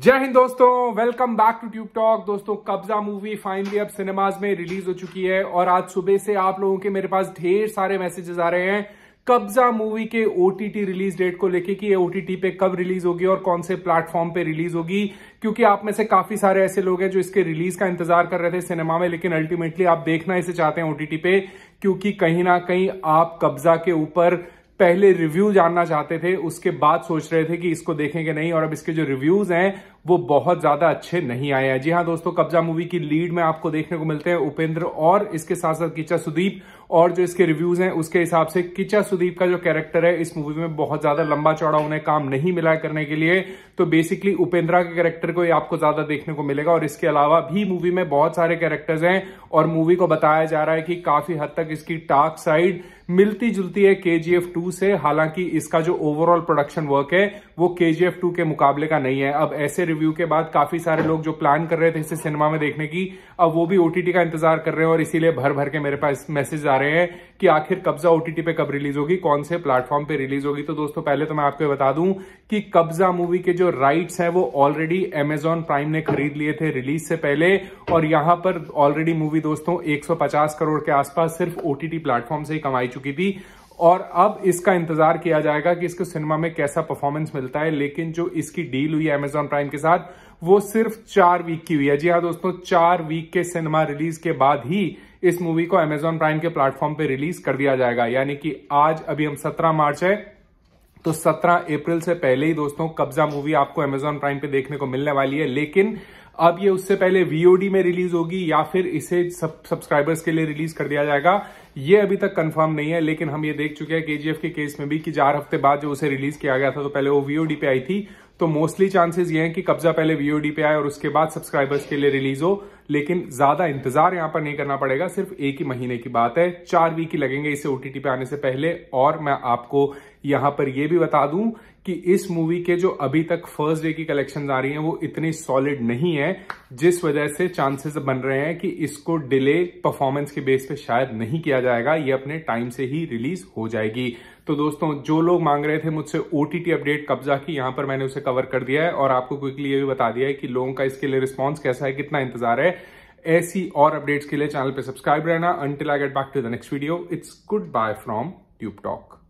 जय हिंद दोस्तों welcome back to Tube Talk दोस्तों कब्जा मूवी फाइनली अब सिनेमाज में रिलीज हो चुकी है और आज सुबह से आप लोगों के मेरे पास ढेर सारे मैसेजेस आ रहे हैं कब्जा मूवी के ओटीटी रिलीज डेट को लेके कि ये ओटीटी पे कब रिलीज होगी और कौन से प्लेटफॉर्म पे रिलीज होगी क्योंकि आप में से काफी सारे ऐसे लोग हैं जो इसके रिलीज का इंतजार कर रहे थे सिनेमा में लेकिन अल्टीमेटली आप देखना इसे चाहते हैं ओटीटी पे क्योंकि कहीं ना कहीं आप कब्जा के ऊपर पहले रिव्यू जानना चाहते थे उसके बाद सोच रहे थे कि इसको देखेंगे नहीं और अब इसके जो रिव्यूज हैं वो बहुत ज्यादा अच्छे नहीं आए हैं जी हाँ दोस्तों कब्जा मूवी की लीड में आपको देखने को मिलते हैं उपेंद्र और इसके साथ साथ किचा सुदीप और जो इसके रिव्यूज हैं उसके हिसाब से किचा सुदीप का जो कैरेक्टर है इस मूवी में बहुत ज्यादा लंबा चौड़ा उन्हें काम नहीं मिला करने के लिए तो बेसिकली उपेंद्रा के कैरेक्टर को ही आपको ज्यादा देखने को मिलेगा और इसके अलावा भी मूवी में बहुत सारे कैरेक्टर्स हैं और मूवी को बताया जा रहा है कि काफी हद तक इसकी टाक साइड मिलती जुलती है के जी टू से हालांकि इसका जो ओवरऑल प्रोडक्शन वर्क है वो के जी टू के मुकाबले का नहीं है अब ऐसे रिव्यू के बाद काफी सारे लोग जो प्लान कर रहे थे इसे सिनेमा में देखने की अब वो भी ओटीटी का इंतजार कर रहे हैं और इसीलिए भर भर के मेरे पास मैसेज आ रहे हैं कि आखिर कब्जा ओटीटी पे कब रिलीज होगी कौन से प्लेटफॉर्म पे रिलीज होगी तो दोस्तों पहले तो मैं आपको बता दूं कि कब्जा मूवी के जो राइट्स हैं वो ऑलरेडी एमेजॉन प्राइम ने खरीद लिए थे रिलीज से पहले और यहां पर ऑलरेडी मूवी दोस्तों 150 करोड़ के आसपास सिर्फ ओटीटी प्लेटफॉर्म से ही कमाई चुकी थी और अब इसका इंतजार किया जाएगा कि इसको सिनेमा में कैसा परफॉर्मेंस मिलता है लेकिन जो इसकी डील हुई है अमेजॉन प्राइम के साथ वो सिर्फ चार वीक की हुई है जी हाँ दोस्तों चार वीक के सिनेमा रिलीज के बाद ही इस मूवी को अमेजॉन प्राइम के प्लेटफॉर्म पे रिलीज कर दिया जाएगा यानी कि आज अभी हम सत्रह मार्च है तो 17 अप्रैल से पहले ही दोस्तों कब्जा मूवी आपको अमेजॉन प्राइम पे देखने को मिलने वाली है लेकिन अब ये उससे पहले वीओडी में रिलीज होगी या फिर इसे सब सब्सक्राइबर्स के लिए रिलीज कर दिया जाएगा ये अभी तक कंफर्म नहीं है लेकिन हम ये देख चुके हैं केजीएफ के केस में भी कि चार हफ्ते बाद जो उसे रिलीज किया गया था तो पहले वो वीओडी पे आई थी तो मोस्टली चांसेस ये हैं कि कब्जा पहले वीओडी पे आए और उसके बाद सब्सक्राइबर्स के लिए रिलीज हो लेकिन ज्यादा इंतजार यहां पर नहीं करना पड़ेगा सिर्फ एक ही महीने की बात है चार वीक ही लगेंगे इसे ओटीटी पे आने से पहले और मैं आपको यहां पर यह भी बता दूं कि इस मूवी के जो अभी तक फर्स्ट डे की कलेक्शन आ रही हैं वो इतनी सॉलिड नहीं है जिस वजह से चांसेस बन रहे हैं कि इसको डिले परफॉर्मेंस के बेस पे शायद नहीं किया जाएगा ये अपने टाइम से ही रिलीज हो जाएगी तो दोस्तों जो लोग मांग रहे थे मुझसे ओटीटी अपडेट कब्जा की यहां पर मैंने उसे कवर कर दिया है और आपको क्विकली ये भी बता दिया है कि लोगों का इसके लिए रिस्पॉन्स कैसा है कितना इंतजार है ऐसी और अपडेट्स के लिए चैनल पर सब्सक्राइब रहना until I get back to the next video it's goodbye from Tube talk